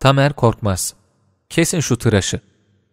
Tamer Korkmaz Kesin şu tıraşı.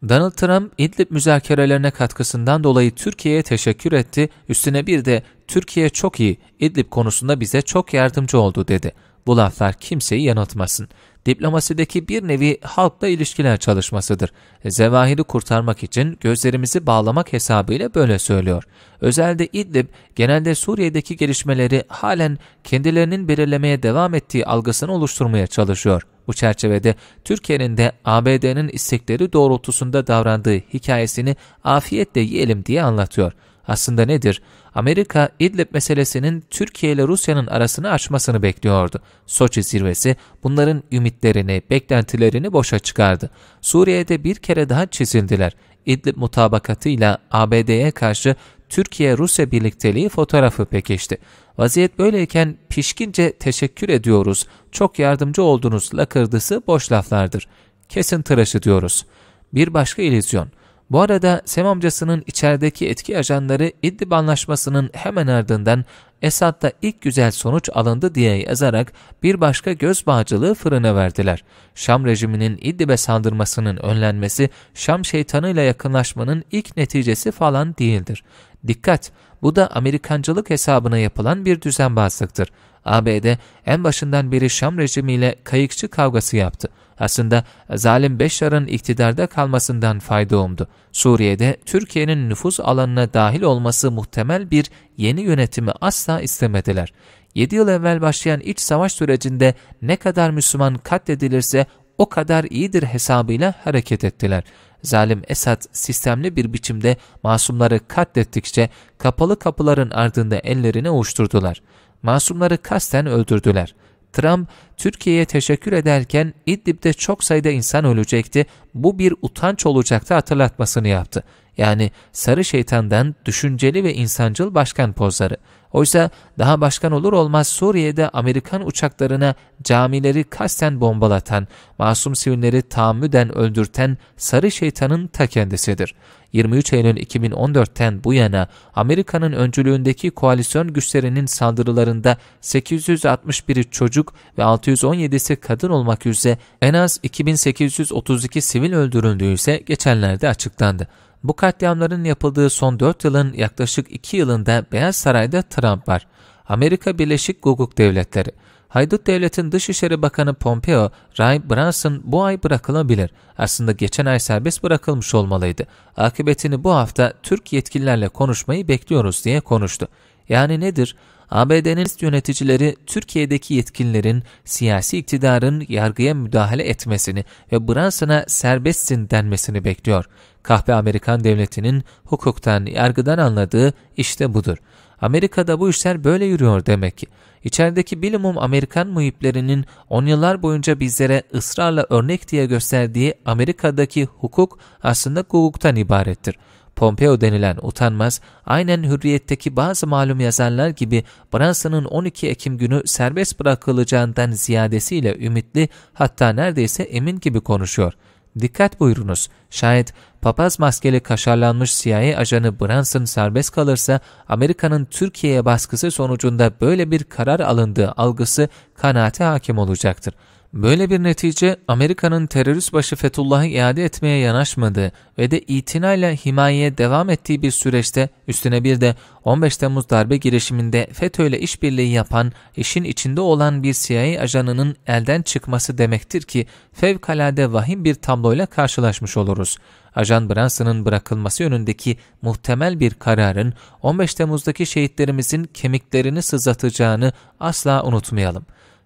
Donald Trump İdlib müzakerelerine katkısından dolayı Türkiye'ye teşekkür etti. Üstüne bir de Türkiye çok iyi, İdlib konusunda bize çok yardımcı oldu dedi. Bu laflar kimseyi yanıltmasın. Diplomasideki bir nevi halkla ilişkiler çalışmasıdır. Zevahiri kurtarmak için gözlerimizi bağlamak hesabıyla böyle söylüyor. Özelde İdlib, genelde Suriye'deki gelişmeleri halen kendilerinin belirlemeye devam ettiği algısını oluşturmaya çalışıyor.'' Bu çerçevede Türkiye'nin de ABD'nin istekleri doğrultusunda davrandığı hikayesini afiyetle yiyelim diye anlatıyor. Aslında nedir? Amerika, İdlib meselesinin Türkiye ile Rusya'nın arasını açmasını bekliyordu. Soçi zirvesi bunların ümitlerini, beklentilerini boşa çıkardı. Suriye'de bir kere daha çizildiler. İdlib mutabakatıyla ABD'ye karşı Türkiye-Rusya birlikteliği fotoğrafı pekişti. Vaziyet böyleyken pişkince teşekkür ediyoruz, çok yardımcı oldunuz lakırdısı boş laflardır. Kesin tıraşı diyoruz. Bir başka ilizyon. Bu arada Sem amcasının içerideki etki ajanları İdlib anlaşmasının hemen ardından Esad'da ilk güzel sonuç alındı diye yazarak bir başka göz bağcılığı fırına verdiler. Şam rejiminin İdlib'e saldırmasının önlenmesi Şam şeytanıyla yakınlaşmanın ilk neticesi falan değildir. Dikkat! Bu da Amerikancılık hesabına yapılan bir düzenbazlıktır. ABD en başından beri Şam rejimiyle kayıkçı kavgası yaptı. Aslında zalim Beşar'ın iktidarda kalmasından fayda umdu. Suriye'de Türkiye'nin nüfuz alanına dahil olması muhtemel bir yeni yönetimi asla istemediler. 7 yıl evvel başlayan iç savaş sürecinde ne kadar Müslüman katledilirse o kadar iyidir hesabıyla hareket ettiler. Zalim Esad sistemli bir biçimde masumları katlettikçe kapalı kapıların ardında ellerini uçturdular. Masumları kasten öldürdüler. Trump, Türkiye'ye teşekkür ederken İdlib'de çok sayıda insan ölecekti, bu bir utanç olacaktı hatırlatmasını yaptı. Yani sarı şeytandan düşünceli ve insancıl başkan pozları. Oysa daha başkan olur olmaz Suriye'de Amerikan uçaklarına camileri kasten bombalatan, masum sivilleri tahammüden öldürten sarı şeytanın ta kendisidir. 23 Eylül 2014'ten bu yana Amerika'nın öncülüğündeki koalisyon güçlerinin saldırılarında 861'i çocuk ve 617'si kadın olmak üzere en az 2832 sivil öldürüldüğü ise geçenlerde açıklandı. Bu katliamların yapıldığı son 4 yılın yaklaşık 2 yılında Beyaz Saray'da Trump Trump var. Amerika Birleşik Guguk Devletleri. Haydut Devleti'nin Dışişleri Bakanı Pompeo, Ray Branson bu ay bırakılabilir. Aslında geçen ay serbest bırakılmış olmalıydı. Akıbetini bu hafta Türk yetkililerle konuşmayı bekliyoruz diye konuştu. Yani nedir? ABD'nin yöneticileri Türkiye'deki yetkililerin siyasi iktidarın yargıya müdahale etmesini ve Branson'a serbestsin denmesini bekliyor. Kahpe Amerikan devletinin hukuktan, yargıdan anladığı işte budur. Amerika'da bu işler böyle yürüyor demek ki. İçerideki bilimum Amerikan muhiplerinin on yıllar boyunca bizlere ısrarla örnek diye gösterdiği Amerika'daki hukuk aslında hukuktan ibarettir. Pompeo denilen utanmaz, aynen hürriyetteki bazı malum yazarlar gibi Branson'ın 12 Ekim günü serbest bırakılacağından ziyadesiyle ümitli hatta neredeyse emin gibi konuşuyor.'' Dikkat buyurunuz. Şayet papaz maskeli kaşarlanmış CIA ajanı Branson serbest kalırsa Amerika'nın Türkiye'ye baskısı sonucunda böyle bir karar alındığı algısı kanaate hakim olacaktır. Böyle bir netice Amerika'nın terörist başı Fethullah'ı iade etmeye yanaşmadı ve de itinayla himayeye devam ettiği bir süreçte üstüne bir de 15 Temmuz darbe girişiminde FETÖ ile işbirliği yapan, işin içinde olan bir CIA ajanının elden çıkması demektir ki fevkalade vahim bir tabloyla karşılaşmış oluruz. Ajan Branson'ın bırakılması yönündeki muhtemel bir kararın 15 Temmuz'daki şehitlerimizin kemiklerini sızlatacağını asla unutmayalım.''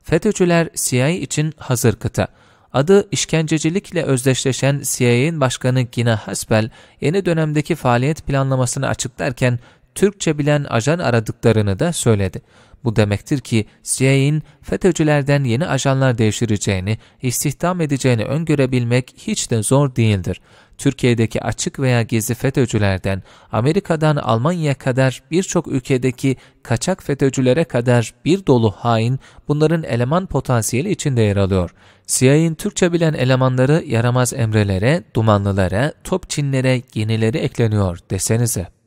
FETÖ'cüler CIA için hazır kıta. Adı işkencecilikle özdeşleşen CIA'in başkanı Gina Haspel, yeni dönemdeki faaliyet planlamasını açıklarken Türkçe bilen ajan aradıklarını da söyledi. Bu demektir ki CIA'in FETÖ'cülerden yeni ajanlar devşireceğini, istihdam edeceğini öngörebilmek hiç de zor değildir. Türkiye'deki açık veya gizli FETÖ'cülerden, Amerika'dan Almanya'ya kadar birçok ülkedeki kaçak FETÖ'cülere kadar bir dolu hain bunların eleman potansiyeli içinde yer alıyor. CIA'in Türkçe bilen elemanları yaramaz emrelere, dumanlılara, topçinlere, çinlere yenileri ekleniyor desenize.